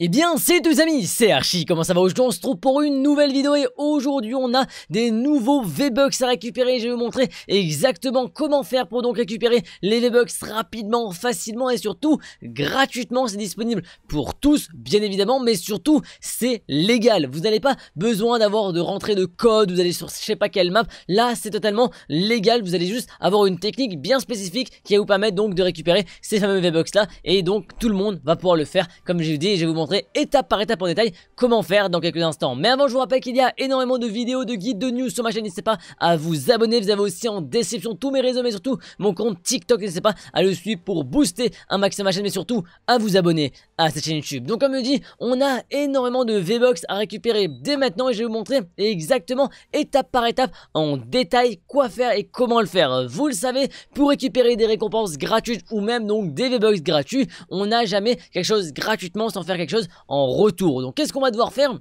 Eh bien, c'est tous amis, c'est Archie, comment ça va Aujourd'hui, on se trouve pour une nouvelle vidéo et aujourd'hui, on a des nouveaux V-Bucks à récupérer. Je vais vous montrer exactement comment faire pour donc récupérer les V-Bucks rapidement, facilement et surtout gratuitement. C'est disponible pour tous, bien évidemment, mais surtout, c'est légal. Vous n'avez pas besoin d'avoir de rentrée de code, vous allez sur je sais pas quelle map. Là, c'est totalement légal, vous allez juste avoir une technique bien spécifique qui va vous permettre donc de récupérer ces fameux V-Bucks là et donc tout le monde va pouvoir le faire. Comme je vous dis, je vais vous montrer étape par étape en détail comment faire dans quelques instants. Mais avant, je vous rappelle qu'il y a énormément de vidéos, de guides, de news sur ma chaîne. N'hésitez pas à vous abonner. Vous avez aussi en description tous mes réseaux, mais surtout mon compte TikTok. N'hésitez pas à le suivre pour booster un maximum ma chaîne, mais surtout à vous abonner à cette chaîne YouTube. Donc, comme je dis, on a énormément de V-Box à récupérer dès maintenant et je vais vous montrer exactement étape par étape en détail quoi faire et comment le faire. Vous le savez, pour récupérer des récompenses gratuites ou même donc des v box gratuits, on n'a jamais quelque chose gratuitement sans faire quelque chose en retour. Donc qu'est-ce qu'on va devoir faire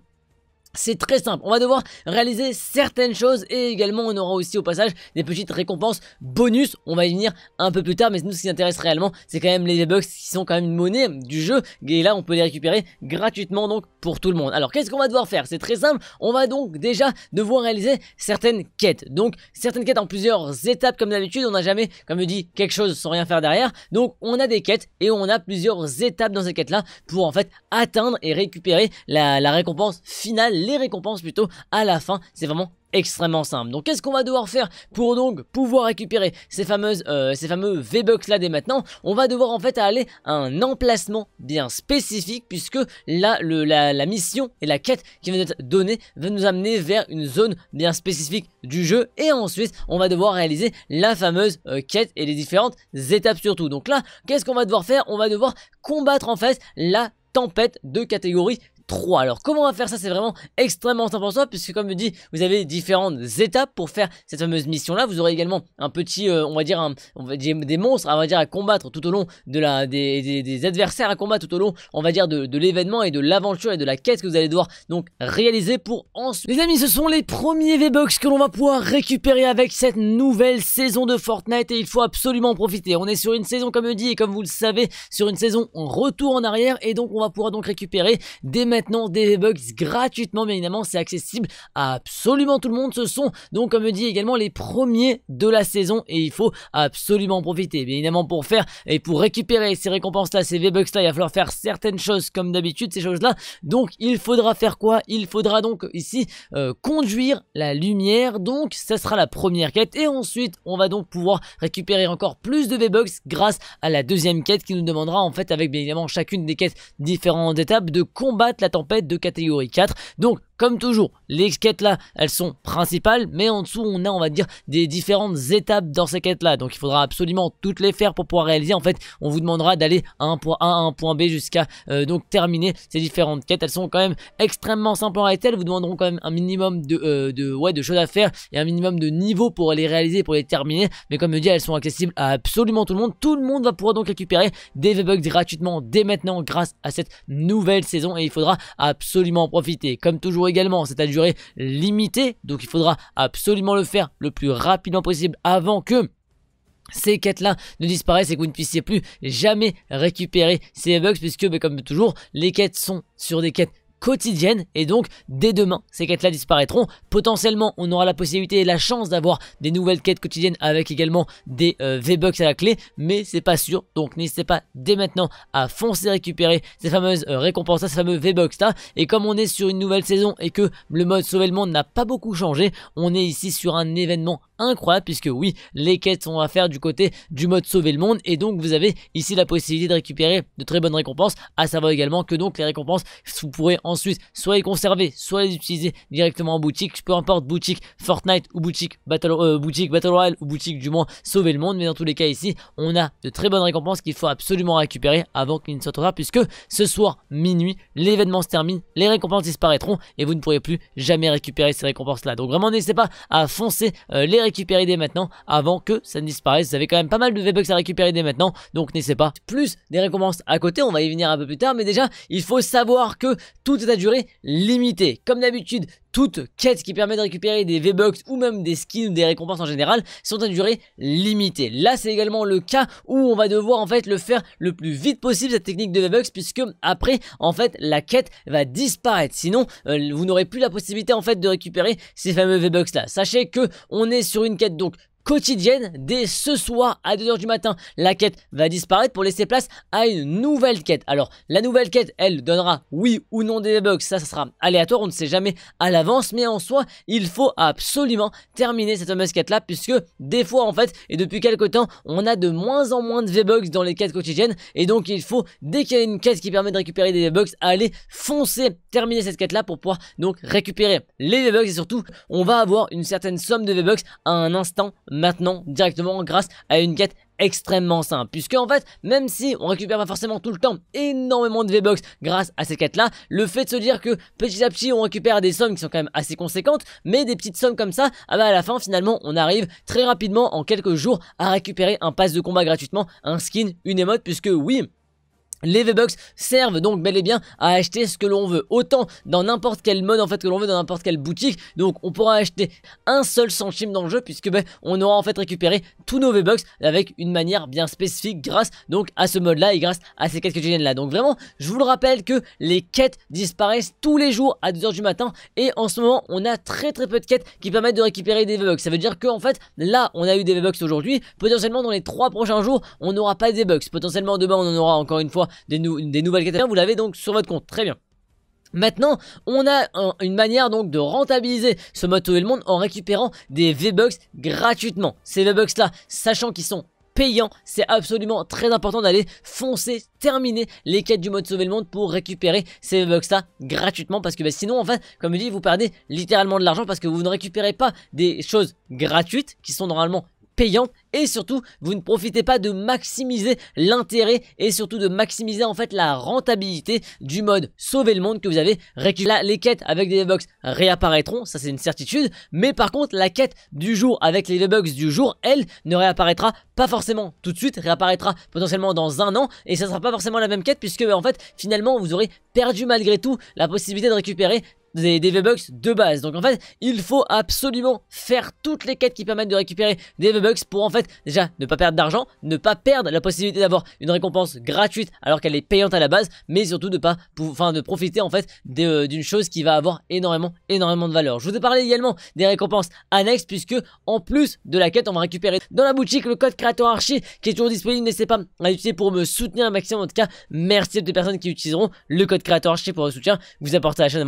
c'est très simple, on va devoir réaliser certaines choses et également on aura aussi au passage des petites récompenses bonus, on va y venir un peu plus tard mais nous ce qui nous intéresse réellement c'est quand même les v qui sont quand même une monnaie du jeu et là on peut les récupérer gratuitement donc pour tout le monde. Alors qu'est-ce qu'on va devoir faire C'est très simple, on va donc déjà devoir réaliser certaines quêtes, donc certaines quêtes en plusieurs étapes comme d'habitude, on n'a jamais comme je dis quelque chose sans rien faire derrière, donc on a des quêtes et on a plusieurs étapes dans ces quêtes là pour en fait atteindre et récupérer la récompense finale les récompenses plutôt à la fin. C'est vraiment extrêmement simple. Donc qu'est-ce qu'on va devoir faire pour donc pouvoir récupérer ces fameuses euh, ces fameux V-Bucks là dès maintenant On va devoir en fait aller à un emplacement bien spécifique puisque là la, mission et la quête qui va être donnée va nous amener vers une zone bien spécifique du jeu et ensuite on va devoir réaliser la fameuse euh, quête et les différentes étapes surtout. Donc là, qu'est-ce qu'on va devoir faire On va devoir combattre en fait la tempête de catégorie 3. Alors comment on va faire ça C'est vraiment extrêmement important puisque comme je dis, vous avez différentes étapes pour faire cette fameuse mission là. Vous aurez également un petit, euh, on va dire, un, on va des monstres, on va dire à combattre tout au long de la, des, adversaires à combattre tout au long, on va dire de, l'événement et de l'aventure et de la quête que vous allez devoir donc réaliser pour ensuite. Les amis, ce sont les premiers v box que l'on va pouvoir récupérer avec cette nouvelle saison de Fortnite et il faut absolument en profiter. On est sur une saison comme je dis et comme vous le savez, sur une saison en retour en arrière et donc on va pouvoir donc récupérer des maintenant des V-Bucks gratuitement, bien évidemment, c'est accessible à absolument tout le monde ce sont Donc comme dit également les premiers de la saison et il faut absolument profiter. Bien évidemment pour faire et pour récupérer ces récompenses là, ces V-Bucks là, il va falloir faire certaines choses comme d'habitude, ces choses là. Donc il faudra faire quoi Il faudra donc ici euh, conduire la lumière. Donc ça sera la première quête et ensuite on va donc pouvoir récupérer encore plus de V-Bucks grâce à la deuxième quête qui nous demandera en fait avec bien évidemment chacune des quêtes différentes étapes de combattre la tempête de catégorie 4. Donc comme toujours, les quêtes là, elles sont principales, mais en dessous, on a, on va dire, des différentes étapes dans ces quêtes là. Donc il faudra absolument toutes les faire pour pouvoir réaliser. En fait, on vous demandera d'aller à un point A à un point B jusqu'à euh, donc terminer ces différentes quêtes. Elles sont quand même extrêmement simples en réalité. Elles vous demanderont quand même un minimum euh, de, ouais, de choses à faire et un minimum de niveau pour les réaliser, pour les terminer. Mais comme je dis, elles sont accessibles à absolument tout le monde. Tout le monde va pouvoir donc récupérer des v bugs gratuitement dès maintenant grâce à cette nouvelle saison et il faudra absolument en profiter. Comme toujours c'est à durée limitée, donc il faudra absolument le faire le plus rapidement possible avant que ces quêtes-là ne disparaissent et que vous ne puissiez plus jamais récupérer ces bugs puisque, ben, comme toujours, les quêtes sont sur des quêtes quotidienne et donc dès demain ces quêtes là disparaîtront. Potentiellement on aura la possibilité et la chance d'avoir des nouvelles quêtes quotidiennes avec également des euh, V-Bucks à la clé mais c'est pas sûr donc n'hésitez pas dès maintenant à foncer récupérer ces fameuses euh, récompenses ces fameux V-Bucks là et comme on est sur une nouvelle saison et que le mode sauver le monde n'a pas beaucoup changé on est ici sur un événement incroyable puisque oui, les quêtes sont à faire du côté du mode sauver le monde et donc vous avez ici la possibilité de récupérer de très bonnes récompenses, à savoir également que donc les récompenses, vous pourrez ensuite soit les conserver, soit les utiliser directement en boutique, peu importe boutique Fortnite ou boutique Battle, euh, Royale ou boutique du moins sauver le monde, mais dans tous les cas ici, on a de très bonnes récompenses qu'il faut absolument récupérer avant qu'il ne soit trop tard puisque ce soir minuit, l'événement se termine, les récompenses disparaîtront et vous ne pourrez plus jamais récupérer ces récompenses là. Donc vraiment n'hésitez pas à foncer euh, les récompenses récupérer des maintenant avant que ça ne disparaisse. Vous avez quand même pas mal de V-Bucks à récupérer des maintenant, donc n'hésitez pas. Plus des récompenses à côté, on va y venir un peu plus tard, mais déjà, il faut savoir que tout est à durée limitée. Comme d'habitude, toute quête qui permet de récupérer des V-Bucks ou même des skins ou des récompenses en général sont à durée limitée. Là, c'est également le cas où on va devoir en fait le faire le plus vite possible cette technique de V-Bucks puisque après en fait la quête va disparaître. Sinon, euh, vous n'aurez plus la possibilité en fait de récupérer ces fameux V-Bucks là. Sachez que on est sur une quête donc quotidienne dès ce soir à 2h du matin. La quête va disparaître pour laisser place à une nouvelle quête. Alors, la nouvelle quête, elle donnera oui ou non des v bucks Ça, ça sera aléatoire. On ne sait jamais à l'avance. Mais en soi, il faut absolument terminer cette fameuse quête-là puisque des fois, en fait, et depuis quelques temps, on a de moins en moins de V-Bucks dans les quêtes quotidiennes. Et donc, il faut, dès qu'il y a une quête qui permet de récupérer des V-Bucks, aller foncer, terminer cette quête-là pour pouvoir donc récupérer les V-Bucks. Et surtout, on va avoir une certaine somme de V-Bucks à un instant maintenant directement grâce à une quête extrêmement simple puisque en fait même si on récupère pas forcément tout le temps énormément de V-Box grâce à ces quêtes là le fait de se dire que petit à petit on récupère des sommes qui sont quand même assez conséquentes mais des petites sommes comme ça ah bah à la fin finalement on arrive très rapidement en quelques jours à récupérer un pass de combat gratuitement un skin une émote puisque oui les V-Bucks servent donc bel et bien à acheter ce que l'on veut, autant dans n'importe quel mode en fait que l'on veut dans n'importe quelle boutique. Donc on pourra acheter un seul centime dans le jeu puisque ben, on aura en fait récupéré tous nos V-Bucks avec une manière bien spécifique grâce donc à ce mode là et grâce à ces quêtes que de là. Donc vraiment, je vous le rappelle que les quêtes disparaissent tous les jours à 2h du matin et en ce moment on a très très peu de quêtes qui permettent de récupérer des V-Bucks. Ça veut dire que en fait là on a eu des V-Bucks aujourd'hui, potentiellement dans les 3 prochains jours on n'aura pas de v bucks, potentiellement demain on en aura encore une fois des, nouvelles quêtes, vous l'avez donc sur votre compte. Très bien. Maintenant, on a une manière donc de rentabiliser ce mode sauver le monde en récupérant des V-Bucks gratuitement. Ces V-Bucks là, sachant qu'ils sont payants C'est absolument très important d'aller foncer, terminer les quêtes du mode sauver le monde pour récupérer ces v bucks là gratuitement parce que bah, sinon en fait, comme je dis, vous perdez littéralement de l'argent parce que vous ne récupérez pas des choses gratuites qui sont normalement Payant et surtout vous ne profitez pas de maximiser l'intérêt et surtout de maximiser en fait la rentabilité du mode sauver le monde que vous avez récupéré. Les quêtes avec des v réapparaîtront, ça c'est une certitude, mais par contre la quête du jour avec les V-Bucks du jour, elle ne réapparaîtra pas forcément tout de suite, réapparaîtra potentiellement dans un an et ça sera pas forcément la même quête puisque en fait finalement vous aurez perdu malgré tout la possibilité de récupérer des, des V-Bucks de base. Donc en fait, il faut absolument faire toutes les quêtes qui permettent de récupérer des V-Bucks pour en fait déjà ne pas perdre d'argent, ne pas perdre la possibilité d'avoir une récompense gratuite alors qu'elle est payante à la base, mais surtout de pas, enfin de profiter en fait euh, d'une chose qui va avoir énormément, énormément de valeur. Je vous ai parlé également des récompenses annexes puisque en plus de la quête, on va récupérer dans la boutique le code créateur archie qui est toujours disponible. N'hésitez pas à l'utiliser pour me soutenir un maximum. En tout cas, merci à toutes les personnes qui utiliseront le code créateur archie pour le soutien. Vous apportez à la chaîne